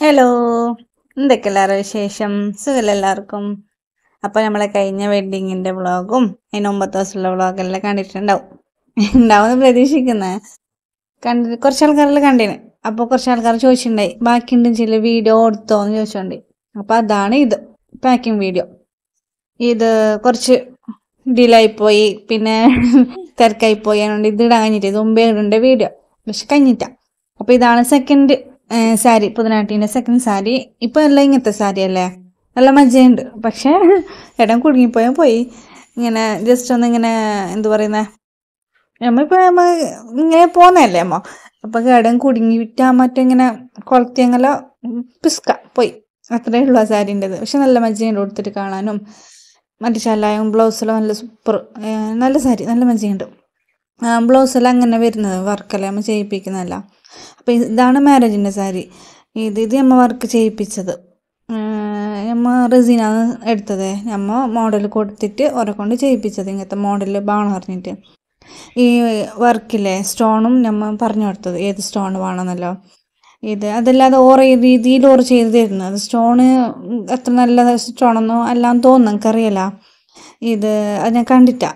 hello എന്തൊക്കെ എല്ലാവരും വിശേഷം സുഖല്ല എല്ലാവർക്കും അപ്പോൾ നമ്മളെ കഴിഞ്ഞ വെഡ്ഡിങ്ങിൻ്റെ വ്ളോഗും അതിന് ഒമ്പത് ദിവസമുള്ള വ്ളോഗെല്ലാം കണ്ടിട്ടുണ്ടാവും ഉണ്ടാവും പ്രതീക്ഷിക്കുന്നത് കണ്ടി കുറച്ച് ആൾക്കാരെല്ലാം കണ്ടിന് അപ്പോൾ കുറച്ച് ആൾക്കാർ ചോദിച്ചിട്ടുണ്ടായി ബാക്കിയുണ്ട് ചില വീഡിയോ എടുത്തോ എന്ന് ചോദിച്ചോണ്ടി അപ്പോൾ അതാണ് ഇത് പാക്കിംഗ് വീഡിയോ ഇത് കുറച്ച് ഡിലേ പോയി പിന്നെ തിരക്കായി പോയി അതുകൊണ്ട് ഇത് ഇടാൻ കഴിഞ്ഞിട്ട് ഇത് മുമ്പേ ഇടേണ്ട വീഡിയോ പക്ഷെ കഴിഞ്ഞിട്ട അപ്പോൾ ഇതാണ് സെക്കൻഡ് സാരി പുതിനാട്ടീൻ്റെ സെക്കൻഡ് സാരി ഇപ്പോൾ എല്ലാം ഇങ്ങനത്തെ സാരി അല്ലേ നല്ല മജയുണ്ട് പക്ഷേ ഇടം കുടുങ്ങിപ്പോയാൽ പോയി ഇങ്ങനെ ജസ്റ്റ് ഒന്ന് ഇങ്ങനെ എന്തു പറയുന്നത് നമ്മളിപ്പോൾ നമ്മൾ ഇങ്ങനെ പോകുന്നതല്ലേ അമ്മ അപ്പോൾ കടം കുടുങ്ങിയിട്ടാ മറ്റേ ഇങ്ങനെ അങ്ങനെ പിസ്ക പോയി അത്രയേ ഉള്ളൂ ആ സാരീൻ്റെത് പക്ഷെ നല്ല മജ്ജയുണ്ട് കൊടുത്തിട്ട് കാണാനും മറ്റേ ശലായം ബ്ലൗസിൽ നല്ല സൂപ്പർ നല്ല സാരി നല്ല മജിയുണ്ട് ബ്ലൗസെല്ലാം അങ്ങനെ വരുന്നത് വർക്കല്ല നമ്മൾ ചെയ്യിപ്പിക്കുന്നതല്ല അപ്പോൾ ഇതാണ് മാരേജിൻ്റെ സാരി ഇത് ഇത് നമ്മൾ വർക്ക് ചെയ്യിപ്പിച്ചത് നമ്മൾ റസീന എടുത്തത് നമ്മൾ മോഡൽ കൊടുത്തിട്ട് ഓരെ കൊണ്ട് ചെയ്യിപ്പിച്ചത് ഇങ്ങനത്തെ മോഡൽ ബാണം പറഞ്ഞിട്ട് ഈ വർക്കിലെ സ്റ്റോണും നമ്മൾ പറഞ്ഞു കൊടുത്തത് ഏത് സ്റ്റോൺ വേണമെന്നല്ലോ ഇത് അതല്ലാതെ ഓറ രീതിയിൽ ഓറ് ചെയ്ത് തരുന്നത് സ്റ്റോണ് എത്ര നല്ല സ്റ്റോണെന്നോ അല്ലാന്ന് തോന്നുന്നു എനിക്കറിയില്ല ഇത് അത് ഞാൻ കണ്ടിട്ടാ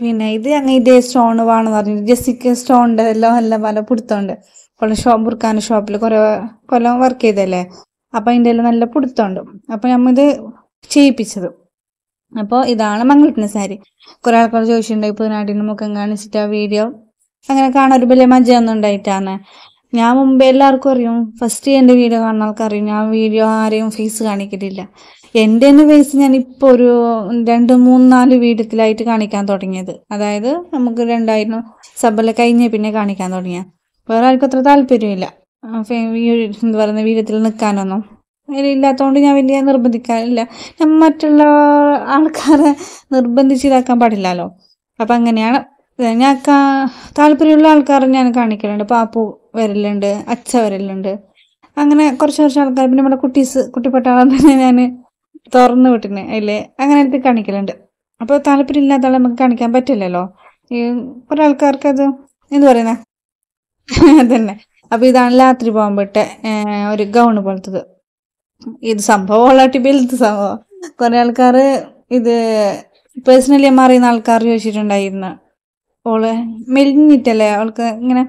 പിന്നെ ഇത് ഞങ്ങൾ ഇതേ സ്റ്റോൺ വേണമെന്ന് പറഞ്ഞു ജെസ്സിക്ക് ഉണ്ട് എല്ലാം നല്ല പല പിടുത്തമുണ്ട് അപ്പോൾ ഷോപ്പ് ബുർക്കാന ഷോപ്പിൽ കുറെ കൊല്ലം വർക്ക് ചെയ്തല്ലേ അപ്പോൾ അതിൻ്റെ എല്ലാം നല്ല പിടുത്തമുണ്ട് അപ്പോൾ ഇത് ചെയ്യിപ്പിച്ചത് അപ്പോൾ ഇതാണ് മംഗളത്തിൻ്റെ സാരി കുറേ ആൾക്കാർ ചോദിച്ചിട്ടുണ്ടായി ഇപ്പോൾ നാട്ടിൻ്റെ മുഖം കാണിച്ചിട്ട് ആ വീഡിയോ അങ്ങനെ കാണാൻ ഒരു വലിയ മജ്ജയൊന്നും ഉണ്ടായിട്ടാണ് ഞാൻ മുമ്പ് എല്ലാവർക്കും അറിയും ഫസ്റ്റ് എൻ്റെ വീഡിയോ കാണുന്ന ആൾക്കറിയും ഞാൻ വീഡിയോ ആരെയും ഫേസ് കാണിക്കലില്ല എൻ്റെ തന്നെ ഫേസ് ഞാൻ ഇപ്പോൾ ഒരു രണ്ട് മൂന്ന് നാല് വീഡിയത്തിലായിട്ട് കാണിക്കാൻ തുടങ്ങിയത് അതായത് നമുക്ക് രണ്ടായിരം സബല കഴിഞ്ഞ് പിന്നെ കാണിക്കാൻ തുടങ്ങിയ വേറെ ആർക്കും അത്ര താല്പര്യമില്ല എന്താ പറയുന്ന വീഡിയോത്തിൽ നിൽക്കാനൊന്നും ഇല്ലാത്തതുകൊണ്ട് ഞാൻ വലിയ നിർബന്ധിക്കാറില്ല ഞാൻ മറ്റുള്ള ആൾക്കാരെ ഇതാക്കാൻ പാടില്ലല്ലോ അപ്പം അങ്ങനെയാണ് ഞാൻ താല്പര്യമുള്ള ആൾക്കാരെ ഞാൻ കാണിക്കലുണ്ട് പാപ്പു വരലുണ്ട് അച്ഛ വരലുണ്ട് അങ്ങനെ കുറച്ച് കുറച്ച് ആൾക്കാർ പിന്നെ നമ്മുടെ കുട്ടീസ് കുട്ടിപ്പട്ടാളം തന്നെ ഞാൻ തുറന്നു വിട്ടിന് അങ്ങനെ അങ്ങനത്തെ കാണിക്കലുണ്ട് അപ്പോൾ താല്പര്യം ഇല്ലാത്ത ആളെ നമുക്ക് കാണിക്കാൻ പറ്റില്ലല്ലോ ഈ ഒരാൾക്കാർക്ക് ആൾക്കാർക്ക് അത് എന്ത് പറയുന്ന അതന്നെ അപ്പോൾ ഇതാണ് രാത്രി പെട്ട ഒരു ഗൗൺ പോലത്തത് ഇത് സംഭവം ഉള്ള വലുത് സംഭവം കുറേ ആൾക്കാർ ഇത് പേഴ്സണലി മാറിയുന്ന ആൾക്കാർ ചോദിച്ചിട്ടുണ്ടായിരുന്നു ഓള് മെലിഞ്ഞിട്ടല്ലേ അവൾക്ക് ഇങ്ങനെ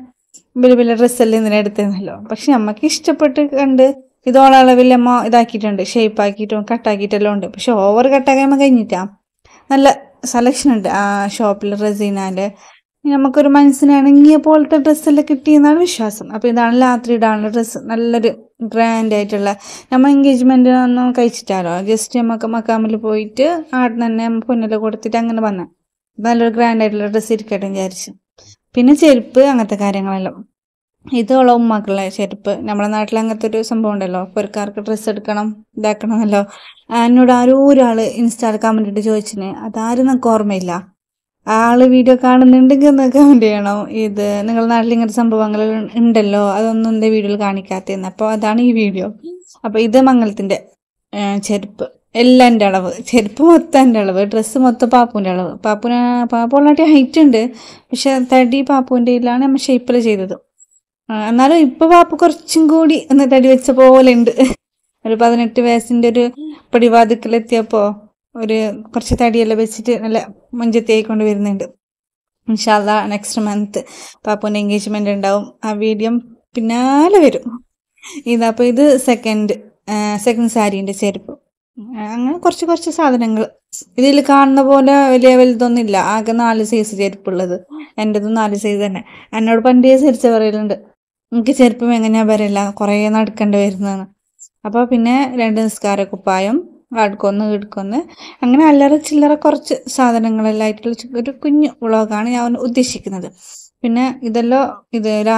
വലിയ വലിയ ഡ്രസ്സെല്ലാം ഇങ്ങനെ എടുത്തിരുന്നല്ലോ പക്ഷെ നമുക്ക് ഇഷ്ടപ്പെട്ട് കണ്ട് ഇത് ഓളളവിൽ അമ്മ ഇതാക്കിയിട്ടുണ്ട് ഷേപ്പ് ആക്കിയിട്ടും കട്ടാക്കിയിട്ടെല്ലാം ഉണ്ട് പക്ഷെ ഓവർ കട്ടാക്കാൻ കഴിഞ്ഞിട്ടാ നല്ല സെലക്ഷൻ ഉണ്ട് ആ ഷോപ്പിൽ റസീനാൻ്റെ നമുക്കൊരു മനസ്സിനിണങ്ങിയ പോലത്തെ ഡ്രസ്സെല്ലാം കിട്ടിയെന്നാണ് വിശ്വാസം അപ്പോൾ ഇതാണ് രാത്രി ഇടാനുള്ള ഡ്രസ്സ് നല്ലൊരു ഗ്രാൻഡ് ആയിട്ടുള്ള നമ്മൾ ഒന്നും കഴിച്ചിട്ടാലോ ജസ്റ്റ് നമുക്ക് മക്കാമിൽ പോയിട്ട് അവിടെ തന്നെ പൊന്നിൽ കൊടുത്തിട്ട് അങ്ങനെ വന്ന നല്ലൊരു ഗ്രാൻഡ് ആയിട്ടുള്ള ഡ്രസ്സ് ഇരിക്കട്ടെ വിചാരിച്ചു പിന്നെ ചെരുപ്പ് അങ്ങനത്തെ കാര്യങ്ങളെല്ലാം ഇതുള്ള ഉമ്മാക്കുള്ള ചെരുപ്പ് നമ്മുടെ നാട്ടിൽ അങ്ങനത്തെ ഒരു സംഭവം ഉണ്ടല്ലോ പൊരുക്കാർക്ക് ഡ്രസ്സ് എടുക്കണം ഇതാക്കണം എന്നല്ലോ എന്നോട് ആരോ ഒരാൾ ഇൻസ്റ്റാൾ കമൻ്റ് ഇട്ട് ചോദിച്ചിന് അതാരും നമുക്ക് ഓർമ്മയില്ല ആള് വീഡിയോ കാണുന്നുണ്ടെങ്കിൽ ഒന്ന് കമൻറ്റ് ചെയ്യണം ഇത് നിങ്ങളുടെ നാട്ടിൽ ഇങ്ങനത്തെ സംഭവങ്ങൾ ഉണ്ടല്ലോ അതൊന്നും എൻ്റെ വീഡിയോയിൽ കാണിക്കാത്തതെന്ന് അപ്പോൾ അതാണ് ഈ വീഡിയോ അപ്പോൾ ഇത് മംഗലത്തിന്റെ ചെരുപ്പ് എല്ലാം എൻ്റെ അളവ് ചെരുപ്പ് മൊത്തം എൻ്റെ അളവ് ഡ്രസ്സ് മൊത്തം പാപ്പുവിൻ്റെ അളവ് പാപ്പുന പാപ്പുള്ളാട്ടി ഹൈറ്റ് ഉണ്ട് പക്ഷെ തടി പാപ്പുവിൻ്റെ ഇതിലാണ് നമ്മൾ ഷേപ്പിൽ ചെയ്തത് എന്നാലും ഇപ്പൊ പാപ്പ കുറച്ചും കൂടി ഒന്ന് തടി വെച്ച പോലെ ഉണ്ട് ഒരു പതിനെട്ട് വയസ്സിന്റെ ഒരു പടിവാതുക്കലെത്തിയപ്പോ ഒരു കുറച്ച് തടിയെല്ലാം വെച്ചിട്ട് നല്ല മുഞ്ചത്തിയായി കൊണ്ട് വരുന്നുണ്ട് ഇൻഷാല്ല നെക്സ്റ്റ് മന്ത് പാപ്പുവിൻ്റെ എൻഗേജ്മെന്റ് ഉണ്ടാവും ആ വീഡിയോ പിന്നാലെ വരും ഇതപ്പോൾ ഇത് സെക്കൻഡ് സെക്കൻഡ് സാരീൻ്റെ ചെരുപ്പ് അങ്ങനെ കുറച്ച് കുറച്ച് സാധനങ്ങൾ ഇതിൽ കാണുന്ന പോലെ വലിയ വലുതൊന്നും ഇല്ല ആകെ നാല് സൈസ് ചെരുപ്പുള്ളത് എൻ്റെതും നാല് സൈസ് തന്നെ എന്നോട് പണ്ടേ സൈസ് പറയലുണ്ട് എനിക്ക് ചെരുപ്പം എങ്ങനെയാ വരില്ല കുറേ നടക്കേണ്ടി വരുന്നതാണ് അപ്പോൾ പിന്നെ രണ്ട് നിസ്കാര കുപ്പായം അടുക്കൊന്ന് ഇടുക്കൊന്ന് അങ്ങനെ അല്ലറ ചില്ലറ കുറച്ച് സാധനങ്ങളെല്ലാം ആയിട്ടുള്ള ഒരു കുഞ്ഞു വ്ളോഗാണ് ഞാൻ ഉദ്ദേശിക്കുന്നത് പിന്നെ ഇതെല്ലോ ഇത് രാ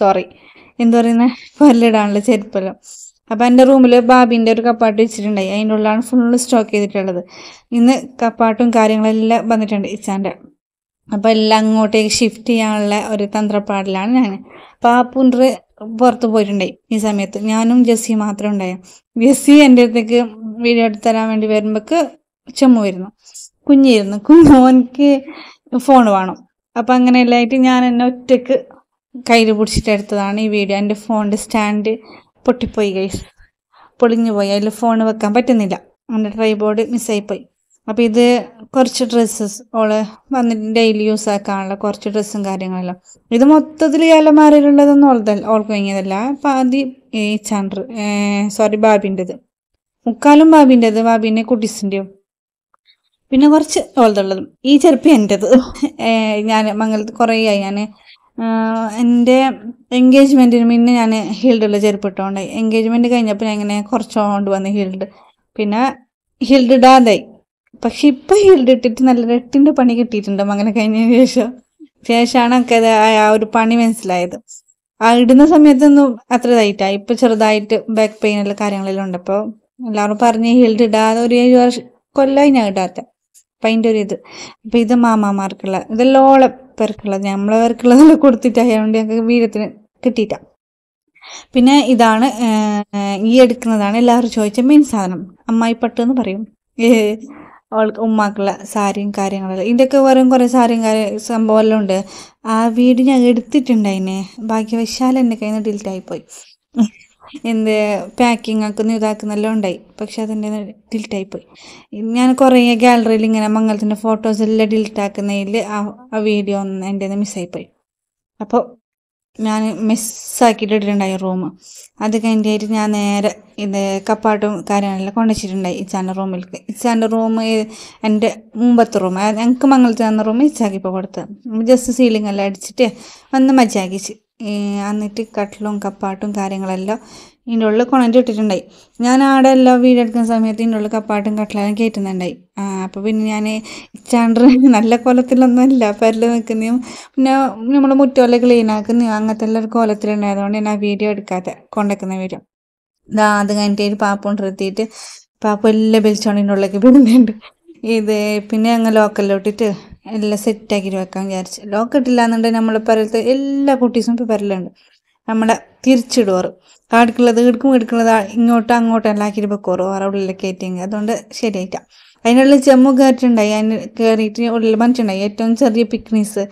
സോറി എന്താ പറയുന്നത് പല്ലിടാനുള്ള ചെരുപ്പെല്ലാം അപ്പോൾ എൻ്റെ റൂമിൽ ബാബിൻ്റെ ഒരു കപ്പാട്ട് വെച്ചിട്ടുണ്ടായി അതിൻ്റെ ഉള്ളിലാണ് ഫുള്ള് സ്റ്റോക്ക് ചെയ്തിട്ടുള്ളത് ഇന്ന് കപ്പാട്ടും കാര്യങ്ങളെല്ലാം വന്നിട്ടുണ്ട് ഇച്ചാൻ്റെ അപ്പോൾ എല്ലാം അങ്ങോട്ടേക്ക് ഷിഫ്റ്റ് ചെയ്യാനുള്ള ഒരു തന്ത്രപ്പാടിലാണ് ഞാൻ പാപ്പൂൻ്റെ പുറത്ത് പോയിട്ടുണ്ടായി ഈ സമയത്ത് ഞാനും ജെസ്സി മാത്രമേ ഉണ്ടായ ജെസ്സി എൻ്റെ അടുത്തേക്ക് വീഡിയോ എടുത്ത് തരാൻ വേണ്ടി വരുമ്പോൾക്ക് ചുമ വരുന്നു കുഞ്ഞിരുന്നു കുഞ്ഞ് ഫോൺ വേണം അപ്പം അങ്ങനെയെല്ലാമായിട്ട് ഞാൻ എന്നെ ഒറ്റക്ക് കയ്യിൽ പിടിച്ചിട്ട് എടുത്തതാണ് ഈ വീഡിയോ എൻ്റെ ഫോണിൻ്റെ സ്റ്റാൻഡ് പൊട്ടിപ്പോയി ഗൈസ് പൊളിഞ്ഞു പോയി അതിൽ ഫോൺ വെക്കാൻ പറ്റുന്നില്ല അങ്ങനെ ട്രൈബോർഡ് മിസ്സായിപ്പോയി അപ്പോൾ ഇത് കുറച്ച് ഡ്രസ്സസ് ഓള് വന്നിട്ട് ഡെയിലി യൂസ് ആക്കാനുള്ള കുറച്ച് ഡ്രസ്സും കാര്യങ്ങളെല്ലാം ഇത് മൊത്തത്തിൽ അലമാരയിലുള്ളതൊന്നും ഓൾതല്ല ഓൾക്ക് വാങ്ങിയതല്ല പാതി ഈ ചാൻഡർ സോറി ബാബിൻ്റെത് മുക്കാലും ബാബിൻ്റെത് ബാബിൻ്റെ കുട്ടീസിൻ്റെയും പിന്നെ കുറച്ച് ഓൾതുള്ളതും ഈ ചെറുപ്പം എൻ്റെത് ഞാൻ മംഗലത്ത് കുറേ ആയി ഞാൻ എൻ്റെ എൻഗേജ്മെൻറ്റിന് മുന്നേ ഞാൻ ഹീൽഡിൽ ചെരുപ്പിട്ടോണ്ട് എൻഗേജ്മെൻറ്റ് കഴിഞ്ഞപ്പോൾ ഞാൻ ഇങ്ങനെ കുറച്ചോണ്ട് വന്ന് ഹീൽഡ് പിന്നെ ഹീൽഡ് ഇടാതായി പക്ഷെ ഇപ്പം ഹീൽഡ് ഇട്ടിട്ട് നല്ല രട്ടിൻ്റെ പണി കിട്ടിയിട്ടുണ്ട് അങ്ങനെ കഴിഞ്ഞതിന് ശേഷം ശേഷമാണ് ഒക്കെ ആ ഒരു പണി മനസ്സിലായത് ആ ഇടുന്ന സമയത്തൊന്നും അത്ര ഇതായിട്ടാണ് ഇപ്പം ചെറുതായിട്ട് ബാക്ക് പെയിൻ എല്ലാ കാര്യങ്ങളെല്ലാം ഉണ്ട് അപ്പോൾ എല്ലാവരും പറഞ്ഞ് ഹീൽഡ് ഇടാതെ ഒരു ഏഴ് വർഷം കൊല്ലമായി ഞാൻ ഇടാത്ത അപ്പം അതിൻ്റെ ഒരു ഇത് അപ്പം ഇത് മാമാമാർക്കുള്ള ഇതെല്ലോളം പേർക്കുള്ളത് നമ്മളവർക്കുള്ളത് കൊടുത്തിട്ട് അതുകൊണ്ട് ഞങ്ങൾക്ക് വീരത്തിന് കിട്ടിയിട്ട പിന്നെ ഇതാണ് ഈ എടുക്കുന്നതാണ് എല്ലാവരും ചോദിച്ച മെയിൻ സാധനം അമ്മായിപ്പട്ട് എന്ന് പറയും അവൾക്ക് ഉമ്മാക്കുള്ള സാരിയും കാര്യങ്ങളെല്ലാം ഇതൊക്കെ വെറും കുറേ സാരിയും സംഭവം എല്ലാം ഉണ്ട് ആ വീട് ഞാൻ എടുത്തിട്ടുണ്ടായിനെ ഭാഗ്യവശാൽ എൻ്റെ കയ്യിൽ നിന്ന് ഡിലീറ്റ് ആയിപ്പോയി എന്ത് പാക്കിംഗ് ആക്കുന്ന എല്ലാം ഉണ്ടായി പക്ഷെ അതിൻ്റെ ഡിൽറ്റായി പോയി ഞാൻ കുറേ ഗാലറിയിൽ ഇങ്ങനെ മംഗളത്തിൻ്റെ ഫോട്ടോസ് എല്ലാം ആക്കുന്നതിൽ ആ വീഡിയോ ഒന്ന് എൻ്റെ നിന്ന് പോയി അപ്പോൾ ഞാൻ മിസ്സാക്കിയിട്ട് ഇട്ടിട്ടുണ്ടായി റൂം അത് കഴിഞ്ഞിട്ട് ഞാൻ നേരെ ഇത് കപ്പാട്ടും കാര്യങ്ങളെല്ലാം കൊണ്ടുവച്ചിട്ടുണ്ടായി ഇച്ചാൻ്റെ റൂമിലേക്ക് ഇച്ചാൻ്റെ റൂം എൻ്റെ മുമ്പത്തെ റൂം ഞങ്ങൾക്ക് മംഗളത്തിൽ തന്ന റൂം ഇച്ചാക്കിപ്പോൾ കൊടുത്തത് ജസ്റ്റ് സീലിംഗ് എല്ലാം അടിച്ചിട്ട് ഒന്ന് മജ്ജാക്കിച്ച് എന്നിട്ട് കട്ടിലും കപ്പാട്ടും കാര്യങ്ങളെല്ലാം ഇതിൻ്റെ ഉള്ളിൽ കൊണറ്റ് ഞാൻ ആടെ എല്ലാം വീടെടുക്കുന്ന സമയത്ത് ഇതിൻ്റെ ഉള്ളിൽ കപ്പാട്ടും കട്ടിലും കയറ്റുന്നുണ്ടായി അപ്പോൾ പിന്നെ ഞാൻ ചാണ്ടർ നല്ല കോലത്തിലൊന്നുമല്ല അല്ല പരല് നിൽക്കുന്നതും പിന്നെ നമ്മൾ മുറ്റോലെ ക്ലീൻ ആക്കുന്നതും അങ്ങനത്തെ എല്ലാം ഒരു കോലത്തിലുണ്ടായതുകൊണ്ട് ഞാൻ ആ വീഡിയോ എടുക്കാതെ കൊണ്ടുവെക്കുന്ന വീഡിയോ ഇതാ അത് കഴിഞ്ഞിട്ട് ഒരു പാപ്പ കൊണ്ടിരുത്തിയിട്ട് പാപ്പ എല്ലാം വലിച്ചോണ്ടിൻ്റെ ഉള്ളിലേക്ക് വിടുന്നുണ്ട് ഇത് പിന്നെ അങ്ങ് ലോക്കലിലോട്ടിട്ട് എല്ലാം സെറ്റാക്കി വെക്കാൻ വിചാരിച്ച് ലോക്കറ്റ് ഇല്ലാന്നുണ്ടെങ്കിൽ നമ്മളെ പരലത്തെ എല്ലാ കുട്ടീസും ഇപ്പം പരലുണ്ട് നമ്മുടെ തിരിച്ചിടുവാറ് കാടുക്കുള്ളത് എടുക്കും എടുക്കുന്നത് ഇങ്ങോട്ടും അങ്ങോട്ടും എല്ലാം ആക്കി വെക്കുവാറ് വേറെ ഉള്ളിലെ കയറ്റിയെങ്കിൽ അതുകൊണ്ട് ശരിയായിട്ട അതിനുള്ള ജമ്മു കയറിയിട്ടുണ്ടായി അതിന് കയറിയിട്ട് ഉള്ളിൽ മനുഷ്യണ്ടായി ഏറ്റവും ചെറിയ പിക്നിക്സ്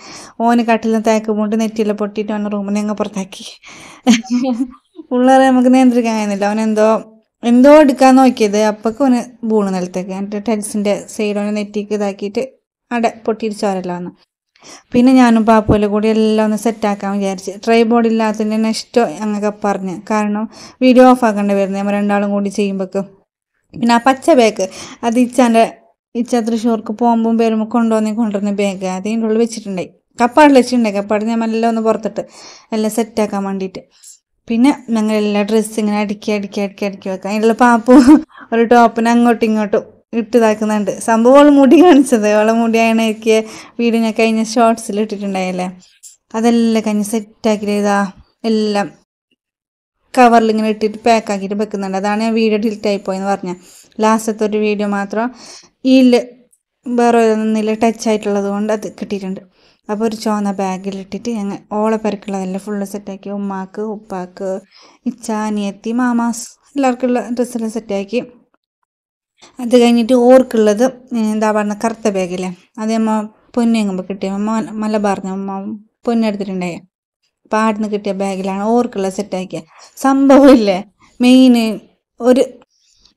ഓന് കട്ടിലും തേക്ക് പോയിട്ട് നെറ്റിയിൽ പൊട്ടിയിട്ട് അവൻ്റെ റൂമിനെ അങ്ങ് പുറത്താക്കി പിള്ളേരെ നമുക്ക് നിയന്ത്രിക്കാൻ കഴിയുന്നില്ല അവനെന്തോ എന്തോ എടുക്കാൻ നോക്കിയത് അപ്പോഴേക്കും അവന് ബൂണ് നിലത്തേക്ക് എന്നിട്ട് ടെൻസിൻ്റെ സൈഡ് അവനെ നെറ്റിക്ക് ഇതാക്കിയിട്ട് അവിടെ പൊട്ടിയിടിച്ചോരല്ലാന്ന് പിന്നെ ഞാനും പാപ്പുവിലെ കൂടി എല്ലാം ഒന്ന് സെറ്റാക്കാൻ വിചാരിച്ച് ട്രൈ ബോർഡ് ഇല്ലാത്തതിൻ്റെ നെക്സ്റ്റോ ഞങ്ങൾക്ക് പറഞ്ഞ് കാരണം വീഡിയോ ഓഫ് ആക്കേണ്ടി വരുന്നത് നമ്മൾ രണ്ടാളും കൂടി ചെയ്യുമ്പോഴേക്കും പിന്നെ ആ പച്ച ബാഗ് അത് ഇച്ചാൻ്റെ ഇച്ച തൃശ്ശൂർക്ക് പോകുമ്പോൾ വരുമ്പോൾ കൊണ്ടുവന്നി കൊണ്ടുവന്ന ബാഗ് അതിൻ്റെ ഉള്ളിൽ വെച്ചിട്ടുണ്ടായി കപ്പാട് വെച്ചിട്ടുണ്ടായി കപ്പാട് ഞാൻ എല്ലാം ഒന്ന് പുറത്തിട്ട് എല്ലാം സെറ്റാക്കാൻ വേണ്ടിയിട്ട് പിന്നെ ഞങ്ങൾ എല്ലാ ഡ്രസ്സിങ്ങനെ അടുക്കി അടുക്കി അടുക്കി അടുക്കി വെക്കാം അതിനുള്ള പാപ്പു ഒരു ടോപ്പിന് അങ്ങോട്ടും ഇങ്ങോട്ടും ഇട്ട് ഇതാക്കുന്നുണ്ട് സംഭവം മുടി കാണിച്ചത് മുടിയാണ് എനിക്ക് വീട് ഞാൻ കഴിഞ്ഞ ഷോർട്സിൽ ഇട്ടിട്ടുണ്ടായല്ലേ അതെല്ലാം കഴിഞ്ഞ് ആക്കി ഇതാ എല്ലാം കവറിൽ ഇങ്ങനെ ഇട്ടിട്ട് പാക്കാക്കിയിട്ട് വെക്കുന്നുണ്ട് അതാണ് ഞാൻ വീഡിയോ ഡിലിറ്റായി പോയെന്ന് പറഞ്ഞത് ലാസ്റ്റത്തെ ഒരു വീഡിയോ മാത്രം ഈ വേറെ ഒന്നിൽ ടച്ച് ആയിട്ടുള്ളത് കൊണ്ട് അത് കിട്ടിയിട്ടുണ്ട് അപ്പോൾ ഒരു ചുവന്ന ബാഗിലിട്ടിട്ട് ഞങ്ങൾ ഓളെ പെരക്കുള്ളതെല്ലാം ഫുള്ള് സെറ്റാക്കി ഉമ്മാക്ക് ഉപ്പാക്ക് ഇച്ച അനിയത്തി മാമാസ് എല്ലാവർക്കുള്ള ഡ്രസ്സെല്ലാം സെറ്റാക്കി അത് കഴിഞ്ഞിട്ട് ഓർക്കുള്ളത് എന്താ പറഞ്ഞ കറുത്ത ബാഗില്ലേ അതേമ്മ പൊന്നെങ്ങുമ്പോൾ കിട്ടിയ മലബാറിന് അമ്മ അപ്പം അപ്പോൾ ആടുന്ന് കിട്ടിയ ബാഗിലാണ് ഓർക്കുള്ള സെറ്റാക്കിയത് സംഭവമില്ലേ മെയിൻ ഒരു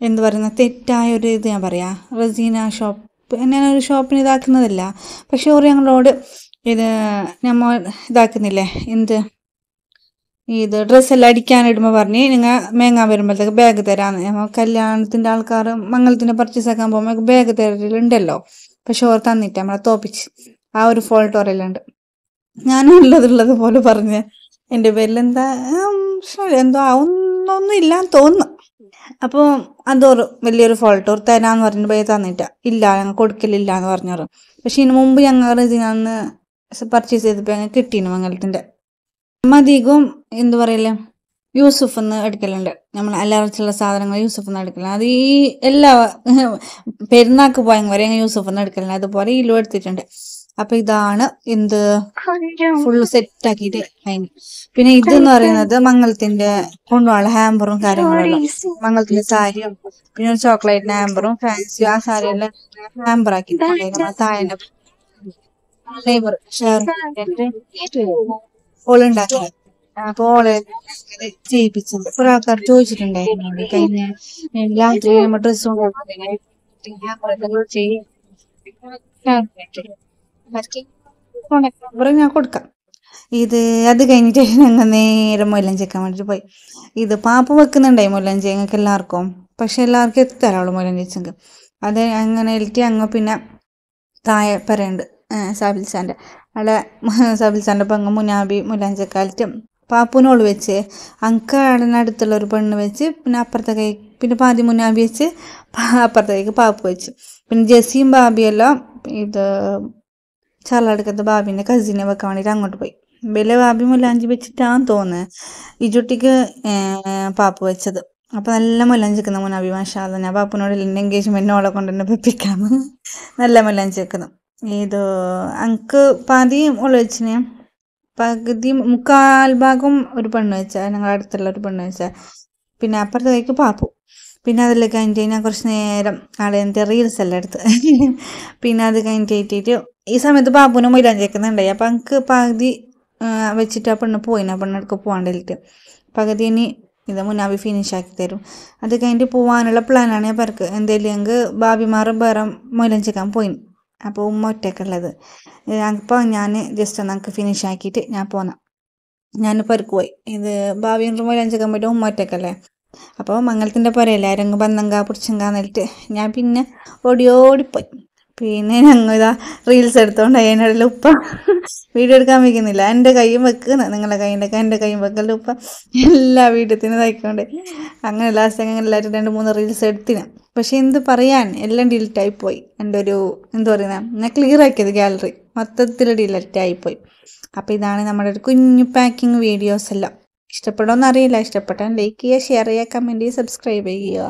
എന്ത് പറയുന്ന തെറ്റായ ഒരു ഇത് ഞാൻ പറയാം റസീന ഷോപ്പ് ഞാൻ ഒരു ഷോപ്പിന് ഇതാക്കുന്നതല്ല പക്ഷേ ഓർ ഞങ്ങളോട് ഇത് നമ്മൾ ഇതാക്കുന്നില്ലേ എന്ത് ഇത് ഡ്രസ്സെല്ലാം അടിക്കാനിടുമ്പോൾ പറഞ്ഞ് നിങ്ങൾ മേങ്ങാൻ വരുമ്പോഴത്തേക്ക് ബാഗ് തരാന്ന് നമ്മൾ കല്യാണത്തിൻ്റെ ആൾക്കാർ മംഗളത്തിൻ്റെ പർച്ചേസ് ആക്കാൻ പോകുമ്പോൾ ബാഗ് തരലുണ്ടല്ലോ പക്ഷെ ഓർ തന്നിട്ട് നമ്മളെ തോപ്പിച്ച് ആ ഒരു ഫോൾട്ട് ഓരലുണ്ട് ഞാനും ഉള്ളതുള്ളത് പോലെ പറഞ്ഞ് എൻ്റെ പേരിൽ എന്താ എന്തോ ഒന്നൊന്നും ഇല്ലാന്ന് തോന്നുന്നു അപ്പോൾ അതൊരു വലിയൊരു ഫോൾട്ട് ഓർ തരാന്ന് പറഞ്ഞിട്ട് പോയി തന്നിട്ട ഇല്ല ഞങ്ങൾ കൊടുക്കലില്ല എന്ന് പറഞ്ഞോറ് പക്ഷെ ഇതിന് മുമ്പ് ഞങ്ങൾ ഇതിനന്ന് പർച്ചേസ് ചെയ്തപ്പോൾ ഞങ്ങൾ കിട്ടീനു മംഗളത്തിൻ്റെ മതികും എന്ത് പറയല്ലേ യൂസുഫ് എന്ന് എടുക്കലുണ്ട് നമ്മൾ അല്ലാറച്ചുള്ള സാധനങ്ങൾ യൂസുഫ് എന്ന് എടുക്കലുണ്ട് അത് ഈ എല്ലാ പെരുന്നാക്ക് പോയ വരെ യൂസുഫ് എന്ന് എടുക്കലുണ്ട് അതുപോലെ ഇലു എടുത്തിട്ടുണ്ട് അപ്പൊ ഇതാണ് എന്ത് ഫുള്ള് സെറ്റ് ആക്കിയിട്ട് അതിന് പിന്നെ ഇത് എന്ന് പറയുന്നത് മംഗളത്തിന്റെ കൊണ്ടുപോകാനുള്ള ഹാമ്പറും കാര്യങ്ങളും മംഗളത്തിന്റെ സാരിയും പിന്നെ ഒരു ചോക്ലേറ്റിന്റെ ഹാമ്പറും ഫാൻസി ആ സാരിയെല്ലാം ഹാമ്പർ ആക്കി താഴെ ലേബർ ഷെയർ ഓളുണ്ടാക്കി അപ്പൊ ഓളെ ചെയ്യിപ്പിച്ചത് കുറെ ആൾക്കാർ ചോദിച്ചിട്ടുണ്ടായിരുന്നു കഴിഞ്ഞ രാത്രി കഴിയുമ്പോ ഡ്രസ് കൊണ്ടുപോകും ഞാൻ കൊടുക്കാം ഇത് അത് കഴിഞ്ഞിട്ട് ഞങ്ങൾ നേരെ മൊല്ലഞ്ചേക്കാൻ വേണ്ടിട്ട് പോയി ഇത് പാപ്പ വെക്കുന്നുണ്ടായി മൊല്ലഞ്ചി ഞങ്ങൾക്ക് എല്ലാവർക്കും പക്ഷെ എല്ലാവർക്കും എത്തരാളൂ മൊല്ലഞ്ചിച്ചെങ്കിൽ അത് അങ്ങനെ എൽറ്റി അങ്ങ് പിന്നെ താഴെ പറയുന്നുണ്ട് സബിൽ സാൻ്റെ അവിടെ സബിൽ സാൻ്റെ പങ്ക് മുനാബി മുലാഞ്ചക്കാലത്തും പാപ്പുനോൾ വെച്ച് അടുത്തുള്ള ഒരു പെണ്ണ് വെച്ച് പിന്നെ അപ്പുറത്തെ കൈ പിന്നെ പാതി മുന്നാബി വെച്ച് അപ്പുറത്തേക്ക് പാപ്പ് വെച്ച് പിന്നെ ജെസ്സിയും ബാബിയെല്ലാം ഇത് ചാലടുക്കത്തെ ബാബിൻ്റെ കസിനെ വെക്കാൻ വേണ്ടിയിട്ട് അങ്ങോട്ട് പോയി വലിയ ബാബി മുലാഞ്ചി വെച്ചിട്ടാന്ന് തോന്നുന്നത് ഈ ചുട്ടിക്ക് പാപ്പ് വെച്ചത് അപ്പം നല്ല വെക്കുന്ന മുനാബി മാഷാല്ല ഞാൻ പാപ്പനോട് എൻ്റെ എൻഗേജ്മെൻറ്റിന് ഓളെ കൊണ്ട് തന്നെ പെപ്പിക്കാമെന്ന് നല്ല വെക്കുന്നു ഇത് അങ്ക് പാതി ഒളിച്ചിനെയും പകുതി മുക്കാൽ ഭാഗം ഒരു പെണ്ണ് വെച്ചാൽ ഞങ്ങളുടെ അടുത്തുള്ള ഒരു പെണ്ണ് വെച്ചാൽ പിന്നെ അപ്പുറത്തേക്ക് പാപ്പു പിന്നെ അതിൽ കഴിഞ്ഞിട്ട് ഞാൻ കുറച്ച് നേരം അവിടെ റീൽസ് എല്ലാം എടുത്ത് പിന്നെ അത് കഴിഞ്ഞിട്ട് ഈ സമയത്ത് പാപ്പുവിനെ ചേക്കുന്നുണ്ടായി അപ്പം എനിക്ക് പകുതി വെച്ചിട്ട് ആ പെണ്ണ് പോയി ആ പെണ്ണെടുക്ക് പോകാണ്ടിട്ട് പകുതി ഇനി ഇത് മുന്നാവി ഫിനിഷ് ആക്കി തരും അത് കഴിഞ്ഞിട്ട് പോകാനുള്ള പ്ലാനാണ് ഞാൻ പേർക്ക് എന്തെങ്കിലും ഭാബിമാർ വേറെ ചേക്കാൻ പോയി അപ്പോൾ ഉമ്മ ഉള്ളത് അപ്പോൾ ഞാൻ ജസ്റ്റ് നമുക്ക് ഫിനിഷ് ആക്കിയിട്ട് ഞാൻ പോന്നാം ഞാനിപ്പോൾ അവർക്ക് പോയി ഇത് ഭാവി റൂമിൽ അഞ്ചൊക്കെ പോയിട്ട് ഉമ്മ ഒറ്റയ്ക്കല്ലേ അപ്പോൾ മംഗലത്തിൻ്റെ പുരയല്ലേ ആരെങ്കിലും ബന്ധം കാ എന്നിട്ട് ഞാൻ പിന്നെ ഓടിയോടിപ്പോയി പിന്നെ ഞങ്ങൾ ഇതാ റീൽസ് എടുത്തോണ്ട് അതിനിടയിൽ ഉപ്പ വീഡിയോ എടുക്കാൻ വയ്ക്കുന്നില്ല എൻ്റെ കൈയും വെക്കുന്ന നിങ്ങളുടെ കൈയിൻ്റെയൊക്കെ എൻ്റെ കൈയും വെക്കലും ഉപ്പ എല്ലാ വീഡിയോത്തിനും തയ്ക്കൊണ്ട് അങ്ങനെ ലാസ്റ്റ് അങ്ങനെ എല്ലാവരും രണ്ട് മൂന്ന് റീൽസ് എടുത്തിന് പക്ഷെ എന്ത് പറയാൻ എല്ലാം ഡിലീറ്റായി പോയി എൻ്റെ ഒരു എന്താ പറയുന്ന ഞാൻ ക്ലിയർ ആക്കിയത് ഗാലറി മൊത്തത്തിൽ ഡിലീറ്റായി പോയി അപ്പോൾ ഇതാണ് നമ്മുടെ ഒരു കുഞ്ഞു പാക്കിംഗ് വീഡിയോസ് എല്ലാം ഇഷ്ടപ്പെടുമോ അറിയില്ല ഇഷ്ടപ്പെട്ടാൽ ലൈക്ക് ചെയ്യുക ഷെയർ ചെയ്യുക കമൻറ്റ് ചെയ്യുക സബ്സ്ക്രൈബ് ചെയ്യുക